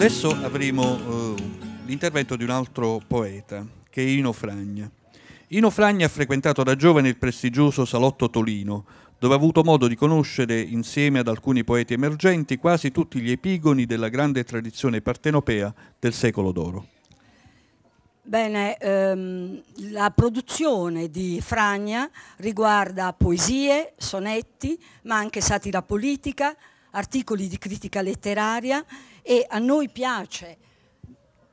Adesso avremo eh, l'intervento di un altro poeta, che è Ino Fragna. Ino Fragna ha frequentato da giovane il prestigioso Salotto Tolino, dove ha avuto modo di conoscere, insieme ad alcuni poeti emergenti, quasi tutti gli epigoni della grande tradizione partenopea del secolo d'oro. Bene, ehm, la produzione di Fragna riguarda poesie, sonetti, ma anche satira politica, articoli di critica letteraria e a noi piace,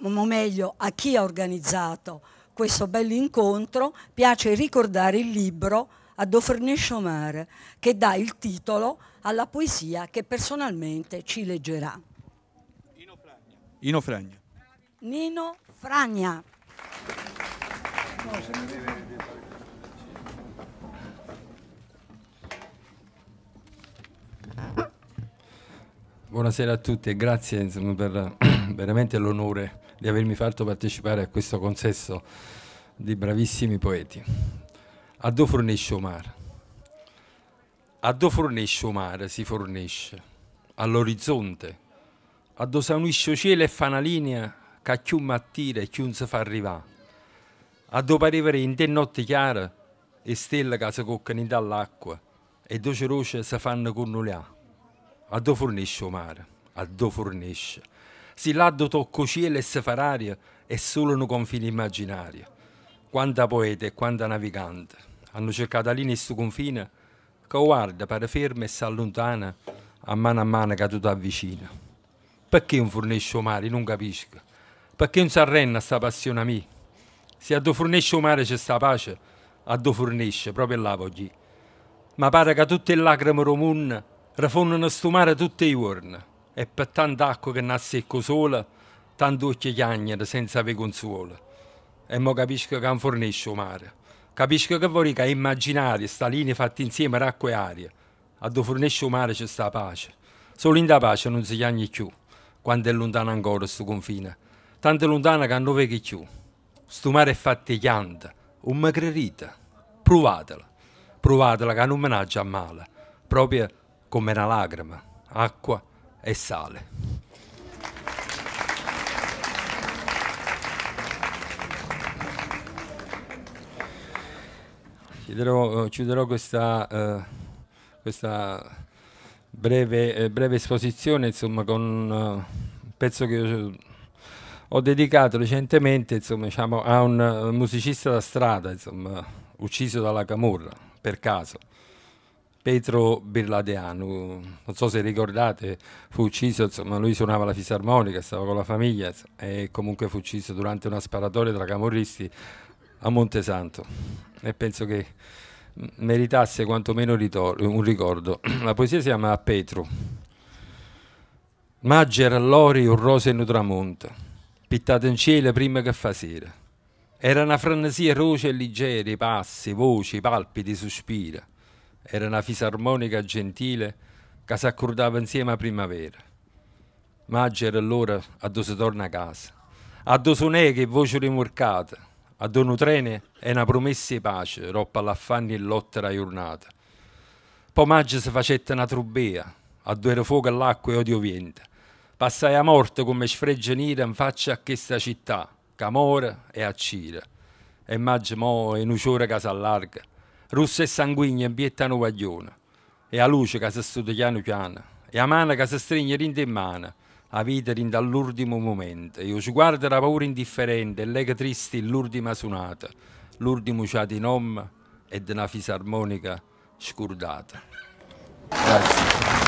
o meglio a chi ha organizzato questo bell'incontro, piace ricordare il libro ad Offrene Chomar che dà il titolo alla poesia che personalmente ci leggerà. Nino Fragna. Nino Fragna. Nino Fragna. Buonasera a tutti e grazie insomma, per veramente l'onore di avermi fatto partecipare a questo consesso di bravissimi poeti. A do fornisce Omar. A do fornisce Omar si fornisce all'orizzonte. A do s'unisce cielo e fa una linea che chiun mattira e chiun si fa arrivare. A do parevere in te notte chiara e stelle che si coccano dall'acqua e doce roce si fanno con l'olea a do fornisce o mare, a do fornisce. Si laddo tocco cielo e se fararia è solo un confine immaginario. Quanta poeta e quanta navigante hanno cercato lì in sto confine che guarda, pare ferma e si allontana a mano a mano che tu ti avvicina. Perché un fornisce o mare? Non capisco. Perché non si arrenna sta passione a me? Se a do fornisce o mare c'è sta pace, a do fornisce, proprio là voglio. Ma pare che tutte le lacrime romunne Rafonno stumare tutti i giorni e per tanta acqua che nasce secco sola, tanto occhi chiagnano senza avere consuolo. E mo capisco che non fornisce il mare. Capisco che vorrei che immaginare sta linea fatta insieme a acqua e aria. A dove fornisce il mare c'è sta pace. Solo in da pace non si chiagni più, quando è lontano ancora questo confine. Tanto lontano che non vedi più. Sto mare è fatto chianta, un magherita. Provatela. Provatela che non menaggia a male. Proprio come una lacrima, acqua e sale. Chiuderò, eh, chiuderò questa, eh, questa breve, eh, breve, esposizione insomma, con eh, un pezzo che io eh, ho dedicato recentemente insomma, diciamo, a un eh, musicista da strada, insomma, ucciso dalla camorra, per caso. Petro Birladeanu, non so se ricordate, fu ucciso, insomma lui suonava la fisarmonica, stava con la famiglia e comunque fu ucciso durante una sparatoria tra camorristi a Montesanto e penso che mm, meritasse quantomeno un ricordo. La poesia si chiama Petro. Magger all'ori un rose in un pittato in cielo prima che fa sera. Era una frannesia roce e leggera, i passi, voci, palpiti, sospira era una fisarmonica gentile che si accordava insieme a primavera. Maggio era allora a dove si torna a casa, a dove sono che voce rimorcata, a dove treni è una promessa di pace, roppa all'affanni e lotta la giornata. Poi maggio si facette una trubea, a dove era fuoco all'acqua e odio vento. Passai a morte come sfregge nera in faccia a questa città, che amore e a cire. E maggio mo' è un'ora che si allarga, russa e sanguigna in biettano guagliona, e a luce che si studia piano piano, e a mano che si stringe rinde in mano, a vita rinde all'ultimo momento, io ci guardo la paura indifferente e lega tristi l'ultima sonata, l'ultimo cià di nomma e di una fisarmonica scordata. Grazie.